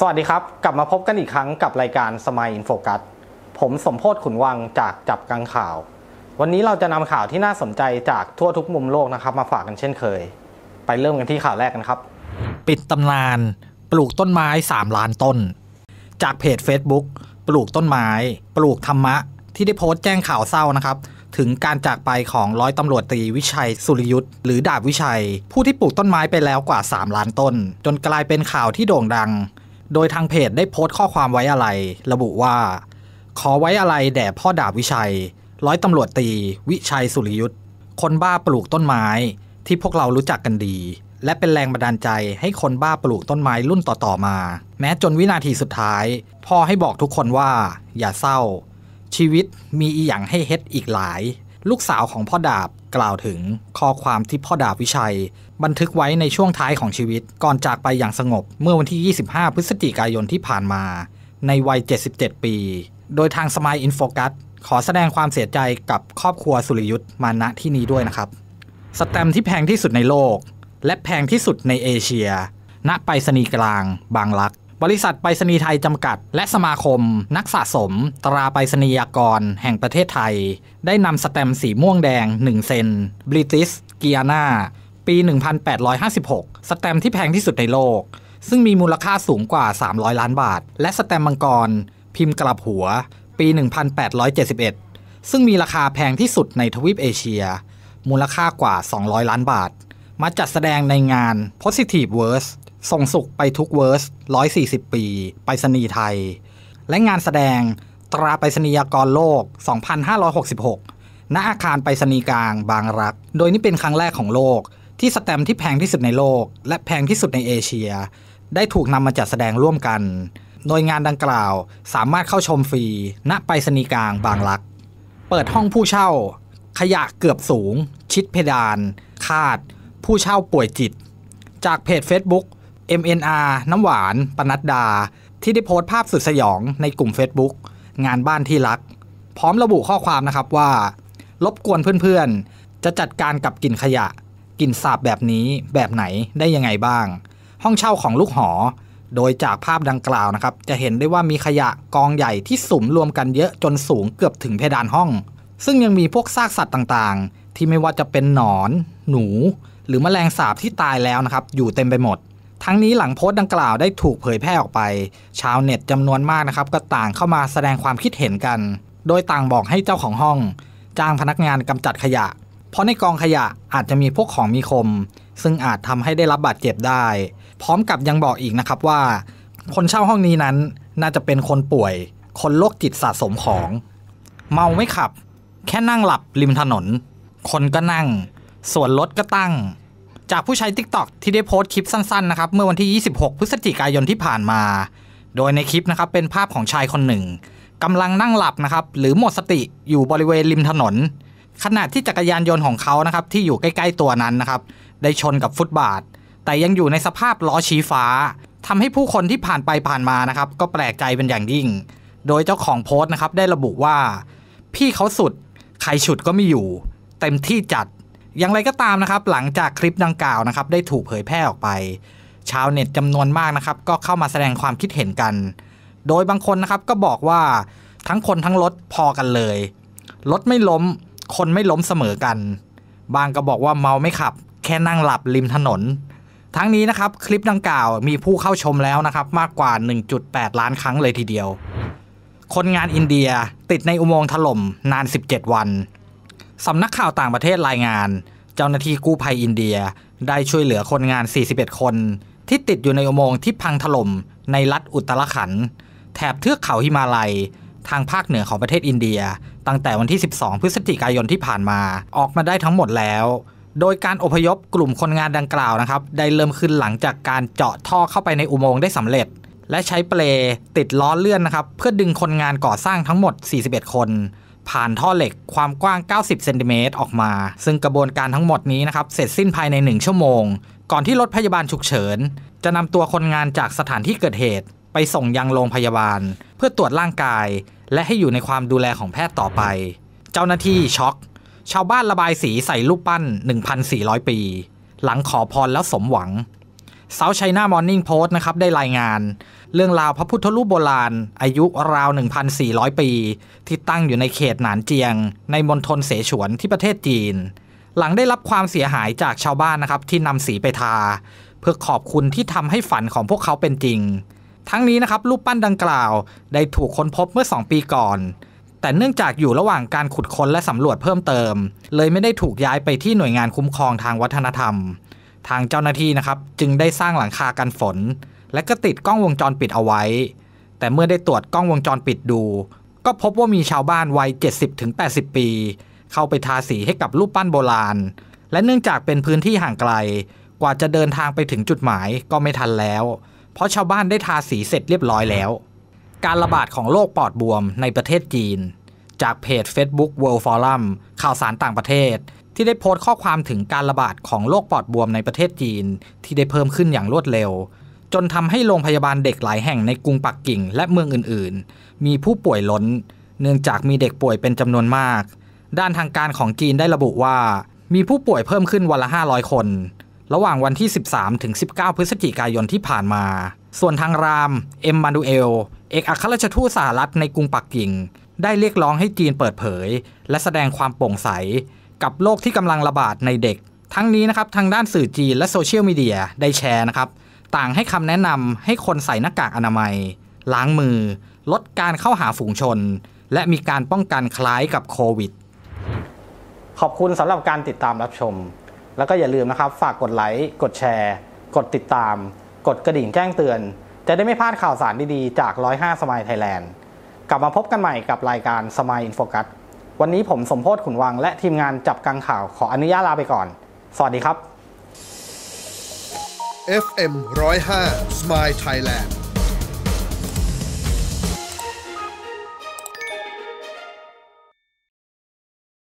สวัสดีครับ กลับมาพบกันอีกครั้งกับรายการสมัยอินโฟกัสผมสมโพศขุนวังจากจับกังข่าว วันนี้เราจะนำข่าวที่น่าสนใจจากทั่วทุกมุมโลกนะครับ มาฝากกันเช่นเคย ไปเริ่มกันที่ข่าวแรกกันครับ ปิดตำนาน ปลูกต้นไม้ 3 ล้านต้น จากเพจ Facebook ปลูกต้นไม้ ปลูกธรรมะ ที่ได้โพสต์แจ้งข่าวเศร้านะครับ ถึงการจากไปของร้อยตำรวจตรีวิชัยสุริยุทธ์หรือดาบวิชัย ผู้ที่ปลูกต้นไม้ไปแล้วกว่า 3 ล้านต้น จนกลายเป็นข่าวที่โด่งดังโดยทางเพจได้โพสต์ข้อความไว้อะไรระบุว่า ขอไว้อะไรแด่พ่อดาบวิชัย ร้อยตำรวจตี วิชัยสุริยุทธ์คนบ้าปลูกต้นไม้ที่พวกเรารู้จักกันดี และเป็นแรงบันดาลใจให้คนบ้าปลูกต้นไม้รุ่นต่อ ๆ มา แม้จนวินาทีสุดท้าย พ่อให้บอกทุกคนว่า อย่าเศร้า ชีวิตมีอีหยังให้เฮ็ดอีกหลาย ลูกสาวของพ่อดาบกล่าวถึง ข้อความที่พ่อดาบวิชัยบันทึกไว้ในช่วงท้ายของชีวิตก่อนจากไปอย่างสงบเมื่อวันที่ 25 พฤศจิกายนที่ผ่านมา ในวัย 77 ปี โดยทางสมายอินโฟกัสขอแสดงความเสียใจกับครอบครัวสุริยุทธ์มาณที่นี้ด้วยนะครับ สแตมที่แพงที่สุดในโลก และแพงที่สุดในเอเชีย ณไปรษณีย์กลางบางรัก บริษัทไปรษณีย์ไทยจำกัดและสมาคม นักสะสม ตราไปรษณียกร แห่งประเทศไทย ได้นำสแตมสีม่วงแดง 1 เซนบริติสเกียนาปี 1856 สแตมที่แพงที่สุดในโลก ซึ่งมีมูลค่าสูงกว่า 300 ล้านบาท และสแตมมังกร พิมพ์กลับหัว ปี 1871 ซึ่งมีราคาแพงที่สุดในทวีปเอเชีย มูลค่ากว่า 200 ล้านบาท มาจัดแสดงในงาน Positive Verse ส่งสุขไปทุกเวิร์ส 140 ปี ไปสษณียไทย และงานแสดงตราไปสษณียกรโลก 2566 ณ อาคารไปสษณียกลางบางรัก โดยนี่เป็นครั้งแรกของโลกที่สแตมที่แพงที่สุดในโลก และแพงที่สุดในเอเชีย ได้ถูกนำมาจัดแสดงร่วมกัน โดยงานดังกล่าวสามารถเข้าชมฟรี ณไปรษณีย์กลาง บางรัก เปิดห้องผู้เช่า ขยะเกือบสูง ชิดเพดาน คาด ผู้เช่าป่วยจิต จากเพจ Facebook MNR น้ำหวานปนัดดา ที่ได้โพสต์ภาพสุดสยองในกลุ่ม Facebook งานบ้านที่รัก พร้อมระบุข้อความนะครับว่า รบกวนเพื่อนๆ จะจัดการกับกลิ่นขยะกลิ่นสาบแบบนี้แบบไหนได้ยังไงบ้าง ห้องเช่าของลูกหอ โดยจากภาพดังกล่าวนะครับจะเห็นได้ว่ามีขยะกองใหญ่ที่สุมรวมกันเยอะจนสูงเกือบถึงเพดานห้อง ซึ่งยังมีพวกซากสัตว์ต่างๆ ที่ไม่ว่าจะเป็นหนอน หนู หรือมแมลงสาบที่ตายแล้วนะครับอยู่เต็มไปหมด ทั้งนี้หลังโพสต์ดังกล่าวได้ถูกเผยแพร่ออกไป ชาวเน็ตจำนวนมากนะครับก็ต่างเข้ามาแสดงความคิดเห็นกัน โดยต่างบอกให้เจ้าของห้องจ้างพนักงานกำจัดขยะพราะในกองขยะอาจจะมีพวกของมีคม ซึ่งอาจทำให้ได้รับบาดเจ็บได้ พร้อมกับยังบอกอีกนะครับว่า คนเช่าห้องนี้นั้นน่าจะเป็นคนป่วย คนโรคจิตสะสมของ เมาไม่ขับ แค่นั่งหลับ ริมถนน คนก็นั่ง ส่วนรถก็ตั้ง จากผู้ใช้ TikTok ที่ได้โพสต์คลิปสั้นๆนะครับเมื่อวันที่ 26 พฤศจิกายนที่ผ่านมา โดยในคลิปนะครับเป็นภาพของชายคนหนึ่งกำลังนั่งหลับนะครับ หรือหมดสติอยู่บริเวณริมถนนขณะที่จักรยานยนต์ของเขานะครับที่อยู่ใกล้ ๆตัวนั้นนะครับ ได้ชนกับฟุตบาท แต่ยังอยู่ในสภาพล้อชี้ฟ้า ทำให้ผู้คนที่ผ่านไปผ่านมา นะครับ ก็แปลกใจเป็นอย่างยิ่ง โดยเจ้าของโพสต์นะครับ ได้ระบุว่า พี่เขาสุด ใครฉุดก็ไม่อยู่ เต็มที่จัด อย่างไรก็ตามนะครับ หลังจากคลิปดังกล่าวนะครับ ได้ถูกเผยแพร่ออกไป ชาวเน็ตจำนวนมากนะครับ ก็เข้ามาแสดงความคิดเห็นกัน โดยบางคนนะครับ ก็บอกว่า ทั้งคนทั้งรถพอกันเลย รถไม่ล้มคนไม่ล้มเสมอกัน บางก็บอกว่าเมาไม่ขับ แค่นั่งหลับริมถนน ทั้งนี้นะครับ คลิปดังกล่าวมีผู้เข้าชมแล้วนะครับ มากกว่า 1.8 ล้านครั้งเลยทีเดียว คนงานอินเดียติดในอุโมงค์ถล่มนาน 17 วันสำนักข่าวต่างประเทศรายงาน เจ้าหน้าที่กู้ภัยอินเดียได้ช่วยเหลือคนงาน 41 คน ที่ติดอยู่ในอุโมงค์ที่พังถล่มในรัฐอุตรขันแถบเทือกเขาฮิมาลัยทางภาคเหนือของประเทศอินเดีย ตั้งแต่วันที่ 12 พฤศจิกายนที่ผ่านมาออกมาได้ทั้งหมดแล้ว โดยการอพยพกลุ่มคนงานดังกล่าวนะครับได้เริ่มขึ้นหลังจากการเจาะท่อเข้าไปในอุโมงค์ได้สำเร็จ และใช้เปลติดล้อเลื่อนนะครับเพื่อดึงคนงานก่อสร้างทั้งหมด 41 คน ผ่านท่อเหล็กความกว้าง 90 เซนติเมตรออกมา ซึ่งกระบวนการทั้งหมดนี้นะครับเสร็จสิ้นภายใน1ชั่วโมงก่อนที่รถพยาบาลฉุกเฉินจะนำตัวคนงานจากสถานที่เกิดเหตุ ไปส่งยังโรงพยาบาล เพื่อตรวจร่างกายและให้อยู่ในความดูแลของแพทย์ต่อไป เจ้าหน้าที่ช็อก ชาวบ้านระบายสีใส่รูปปั้น 1,400 ปี หลังขอพรแล้วสมหวังเซาชัยนามอร์นิ่งโพสต์นะครับได้รายงาน เรื่องราวพระพุทธรูปโบราณ อายุราว 1,400 ปี ที่ตั้งอยู่ในเขตหนานเจียง ในมณฑลเสฉวนที่ประเทศจีน หลังได้รับความเสียหายจากชาวบ้านนะครับที่นำสีไปทา เพื่อขอบคุณที่ทำให้ฝันของพวกเขาเป็นจริงทั้งนี้นะครับรูปปั้นดังกล่าวได้ถูกค้นพบเมื่อ 2 ปีก่อน แต่เนื่องจากอยู่ระหว่างการขุดค้นและสำรวจเพิ่มเติม เลยไม่ได้ถูกย้ายไปที่หน่วยงานคุ้มครองทางวัฒนธรรมทางเจ้าหน้าที่นะครับจึงได้สร้างหลังคากันฝน และก็ติดกล้องวงจรปิดเอาไว้ แต่เมื่อได้ตรวจกล้องวงจรปิดดู ก็พบว่ามีชาวบ้านวัย70-80 ปี เข้าไปทาสีให้กับรูปปั้นโบราณ และเนื่องจากเป็นพื้นที่ห่างไกล กว่าจะเดินทางไปถึงจุดหมายก็ไม่ทันแล้วเพราะชาวบ้านได้ทาสีเสร็จเรียบร้อยแล้ว การระบาดของโรคปอดบวมในประเทศจีน จากเพจ Facebook World Forum ข่าวสารต่างประเทศ ที่ได้โพสต์ข้อความถึงการระบาดของโรคปอดบวมในประเทศจีนที่ได้เพิ่มขึ้นอย่างรวดเร็ว จนทำให้โรงพยาบาลเด็กหลายแห่งในกรุงปักกิ่งและเมืองอื่นๆ มีผู้ป่วยล้น เนื่องจากมีเด็กป่วยเป็นจำนวนมาก ด้านทางการของจีนได้ระบุว่า มีผู้ป่วยเพิ่มขึ้นวันละ500คนระหว่างวันที่ 13 ถึง 19 พฤศจิกายนที่ผ่านมา ส่วนทางราม เอ็มมานูเอล เอกอัครราชทูตสหรัฐในกรุงปักกิ่ง ได้เรียกร้องให้จีนเปิดเผย และแสดงความโปร่งใส กับโรคที่กำลังระบาดในเด็ก ทั้งนี้นะครับทางด้านสื่อจีน และโซเชียลมีเดียได้แชร์นะครับ ต่างให้คำแนะนำให้คนใส่หน้ากากอนามัย ล้างมือ ลดการเข้าหาฝูงชน และมีการป้องกันคล้ายกับโควิด ขอบคุณสำหรับการติดตามรับชมแล้วก็อย่าลืมนะครับ ฝากกดไลค์ กดแชร์ กดติดตาม กดกระดิ่งแจ้งเตือน จะได้ไม่พลาดข่าวสารดี ๆ จาก 105สมัยไทยแลนด์กลับมาพบกันใหม่กับรายการสมัยอินโฟกัสวันนี้ผมสมโพศขุนวังและทีมงานจับกังข่าวขออนุญาตลาไปก่อน สวัสดีครับ FM 105 Smile Thailand